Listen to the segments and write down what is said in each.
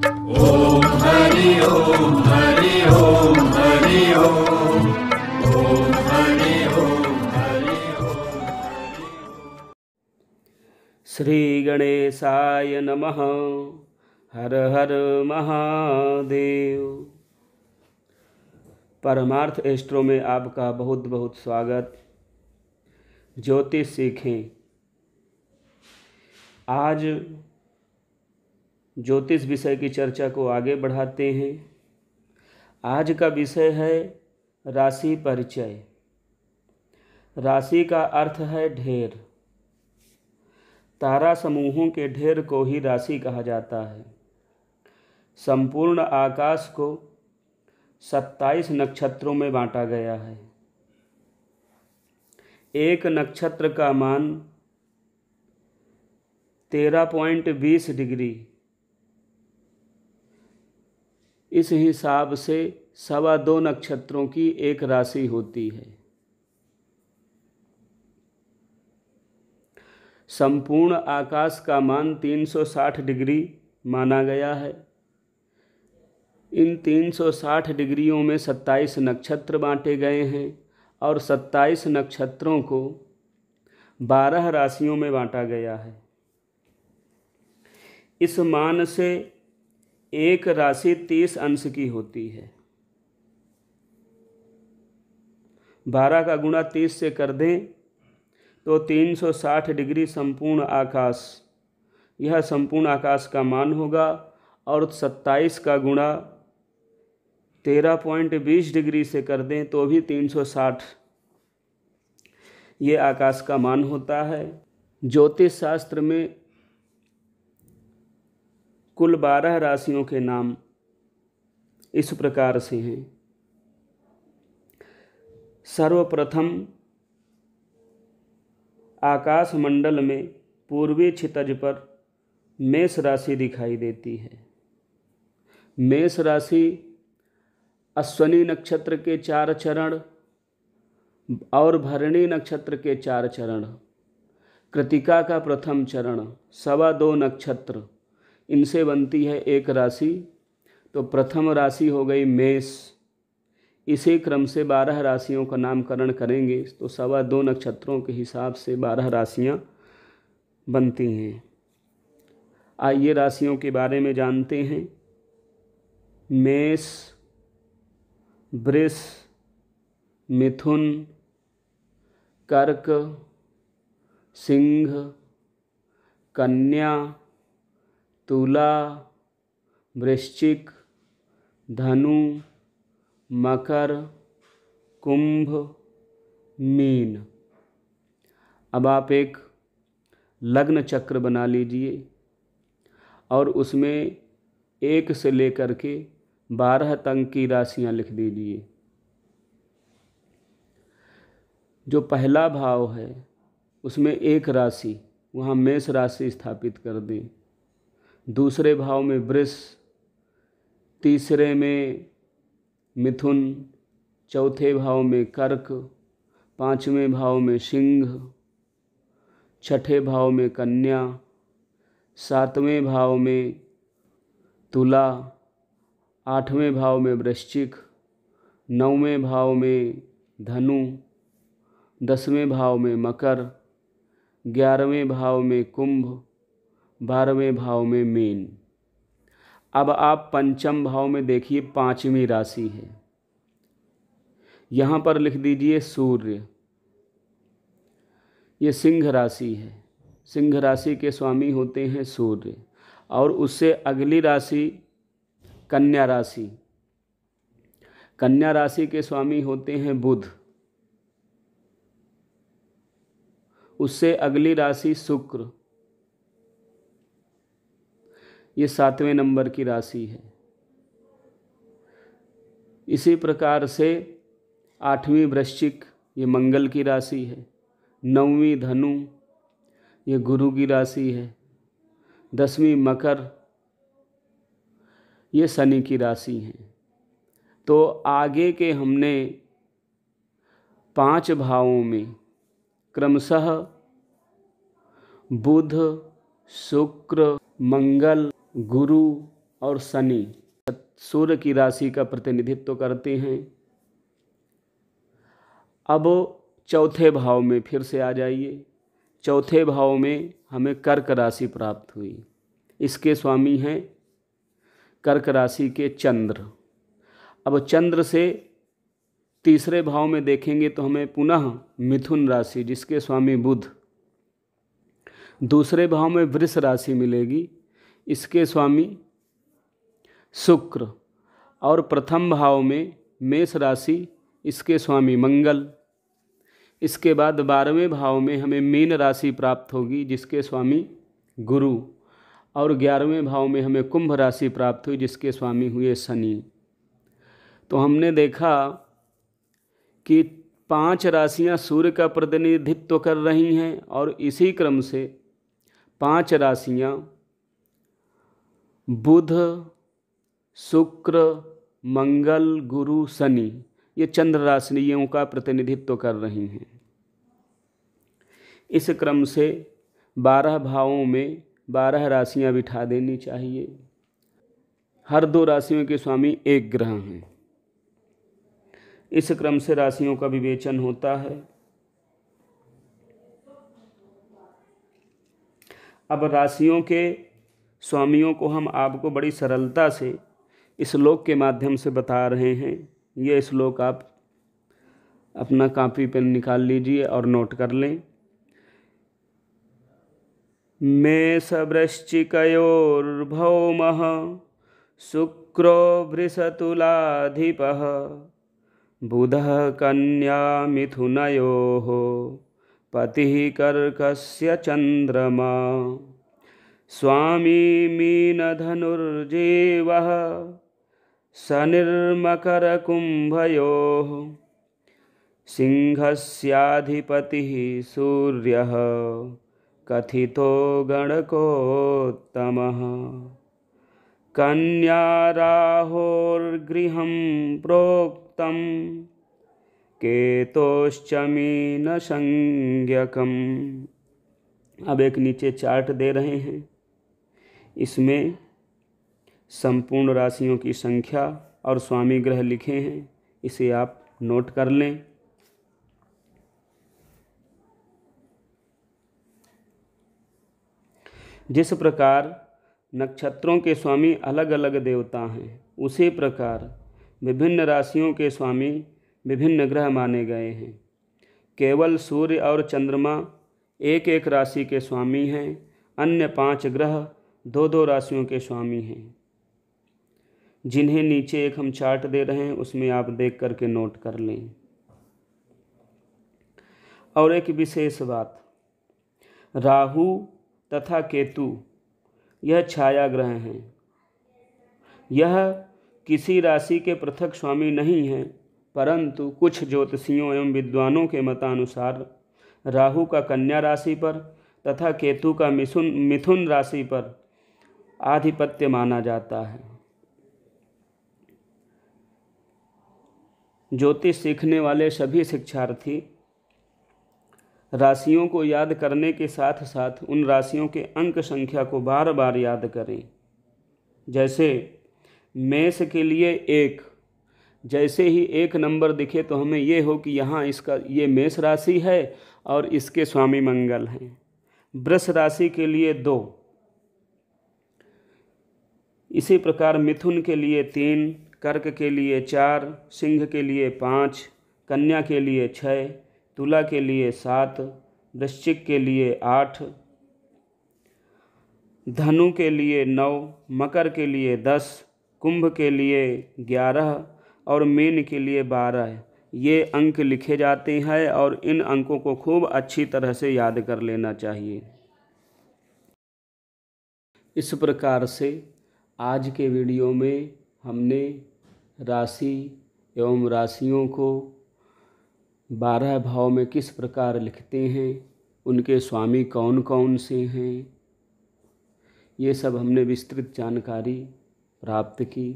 श्री गणेशाय नमः हर हर महादेव परमार्थ एस्ट्रो में आपका बहुत बहुत स्वागत ज्योतिष सीखें आज ज्योतिष विषय की चर्चा को आगे बढ़ाते हैं आज का विषय है राशि परिचय राशि का अर्थ है ढेर तारा समूहों के ढेर को ही राशि कहा जाता है संपूर्ण आकाश को सत्ताईस नक्षत्रों में बांटा गया है एक नक्षत्र का मान तेरह पॉइंट बीस डिग्री इस हिसाब से सवा दो नक्षत्रों की एक राशि होती है संपूर्ण आकाश का मान 360 डिग्री माना गया है इन 360 डिग्रियों में 27 नक्षत्र बांटे गए हैं और 27 नक्षत्रों को 12 राशियों में बांटा गया है इस मान से एक राशि तीस अंश की होती है बारह का गुणा तीस से कर दें तो तीन सौ साठ डिग्री संपूर्ण आकाश यह संपूर्ण आकाश का मान होगा और सत्ताईस का गुणा तेरह पॉइंट बीस डिग्री से कर दें तो भी तीन सौ साठ ये आकाश का मान होता है ज्योतिष शास्त्र में कुल बारह राशियों के नाम इस प्रकार से हैं सर्वप्रथम आकाशमंडल में पूर्वी क्षितज पर मेष राशि दिखाई देती है मेष राशि अश्वनी नक्षत्र के चार चरण और भरणी नक्षत्र के चार चरण कृतिका का प्रथम चरण सवा दो नक्षत्र इनसे बनती है एक राशि तो प्रथम राशि हो गई मेष इसी क्रम से बारह राशियों का नामकरण करेंगे तो सवा दो नक्षत्रों के हिसाब से बारह राशियाँ बनती हैं आइए राशियों के बारे में जानते हैं मेष वृष मिथुन कर्क सिंह कन्या तुला वृश्चिक धनु मकर कुंभ मीन अब आप एक लग्न चक्र बना लीजिए और उसमें एक से लेकर के बारह तंग की राशियां लिख दीजिए जो पहला भाव है उसमें एक राशि वहाँ मेष राशि स्थापित कर दें दूसरे भाव में वृष तीसरे में मिथुन चौथे भाव में कर्क पांचवें भाव में सिंह छठे भाव में कन्या सातवें भाव में तुला आठवें भाव में वृश्चिक नौवें भाव में धनु दसवें भाव में मकर ग्यारहवें भाव में कुंभ बारहवें भाव में मीन अब आप पंचम भाव में देखिए पांचवी राशि है यहाँ पर लिख दीजिए सूर्य ये सिंह राशि है सिंह राशि के स्वामी होते हैं सूर्य और उससे अगली राशि कन्या राशि कन्या राशि के स्वामी होते हैं बुध उससे अगली राशि शुक्र ये सातवें नंबर की राशि है इसी प्रकार से आठवीं वृश्चिक ये मंगल की राशि है नौवीं धनु ये गुरु की राशि है दसवीं मकर ये शनि की राशि है तो आगे के हमने पांच भावों में क्रमशः बुध शुक्र मंगल गुरु और शनि सूर्य की राशि का प्रतिनिधित्व करते हैं अब चौथे भाव में फिर से आ जाइए चौथे भाव में हमें कर्क राशि प्राप्त हुई इसके स्वामी हैं कर्क राशि के चंद्र अब चंद्र से तीसरे भाव में देखेंगे तो हमें पुनः मिथुन राशि जिसके स्वामी बुध दूसरे भाव में वृष राशि मिलेगी इसके स्वामी शुक्र और प्रथम भाव में मेष राशि इसके स्वामी मंगल इसके बाद बारहवें भाव में हमें मीन राशि प्राप्त होगी जिसके स्वामी गुरु और ग्यारहवें भाव में हमें कुंभ राशि प्राप्त हुई जिसके स्वामी हुए शनि तो हमने देखा कि पांच राशियां सूर्य का प्रतिनिधित्व कर रही हैं और इसी क्रम से पांच राशियां बुध शुक्र मंगल गुरु शनि ये चंद्र राशनियों का प्रतिनिधित्व कर रही हैं इस क्रम से बारह भावों में बारह राशियां बिठा देनी चाहिए हर दो राशियों के स्वामी एक ग्रह हैं इस क्रम से राशियों का विवेचन होता है अब राशियों के स्वामियों को हम आपको बड़ी सरलता से श्लोक के माध्यम से बता रहे हैं ये श्लोक आप अपना कापी पेन निकाल लीजिए और नोट कर लें मेषवृश्चिकोर्भौमः शुक्रो वृषतुलाधिपः बुध कन्या मिथुनो पति कर्क चंद्रमा स्वामी मीनधनुर्जीवः सनिर्मकरकुम्भयोः सिंहस्याधिपतिः सूर्यः कथितो गणकोत्तमः कन्याराहोर्गृहं प्रोक्तं केतोश्च मीनसंज्ञकम् अब एक नीचे चार्ट दे रहे हैं इसमें संपूर्ण राशियों की संख्या और स्वामी ग्रह लिखे हैं इसे आप नोट कर लें जिस प्रकार नक्षत्रों के स्वामी अलग अलग देवता हैं उसी प्रकार विभिन्न राशियों के स्वामी विभिन्न ग्रह माने गए हैं केवल सूर्य और चंद्रमा एक एक राशि के स्वामी हैं अन्य पांच ग्रह दो दो राशियों के स्वामी हैं जिन्हें नीचे एक हम चार्ट दे रहे हैं उसमें आप देख करके नोट कर लें और एक विशेष बात राहु तथा केतु यह छाया ग्रह हैं यह किसी राशि के पृथक स्वामी नहीं हैं परंतु कुछ ज्योतिषियों एवं विद्वानों के मतानुसार राहु का कन्या राशि पर तथा केतु का मिथुन मिथुन राशि पर आधिपत्य माना जाता है ज्योतिष सीखने वाले सभी शिक्षार्थी राशियों को याद करने के साथ साथ उन राशियों के अंक संख्या को बार बार याद करें जैसे मेष के लिए एक जैसे ही एक नंबर दिखे तो हमें ये हो कि यहाँ इसका ये मेष राशि है और इसके स्वामी मंगल हैं वृष राशि के लिए दो इसी प्रकार मिथुन के लिए तीन कर्क के लिए चार सिंह के लिए पाँच कन्या के लिए छः तुला के लिए सात वृश्चिक के लिए आठ धनु के लिए नौ मकर के लिए दस कुंभ के लिए ग्यारह और मीन के लिए बारह ये अंक लिखे जाते हैं और इन अंकों को खूब अच्छी तरह से याद कर लेना चाहिए इस प्रकार से आज के वीडियो में हमने राशि एवं राशियों को बारह भाव में किस प्रकार लिखते हैं उनके स्वामी कौन कौन से हैं ये सब हमने विस्तृत जानकारी प्राप्त की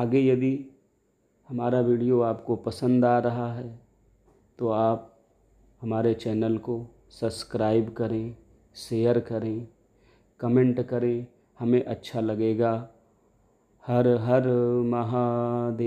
आगे यदि हमारा वीडियो आपको पसंद आ रहा है तो आप हमारे चैनल को सब्सक्राइब करें शेयर करें कमेंट करें हमें अच्छा लगेगा हर हर महादेव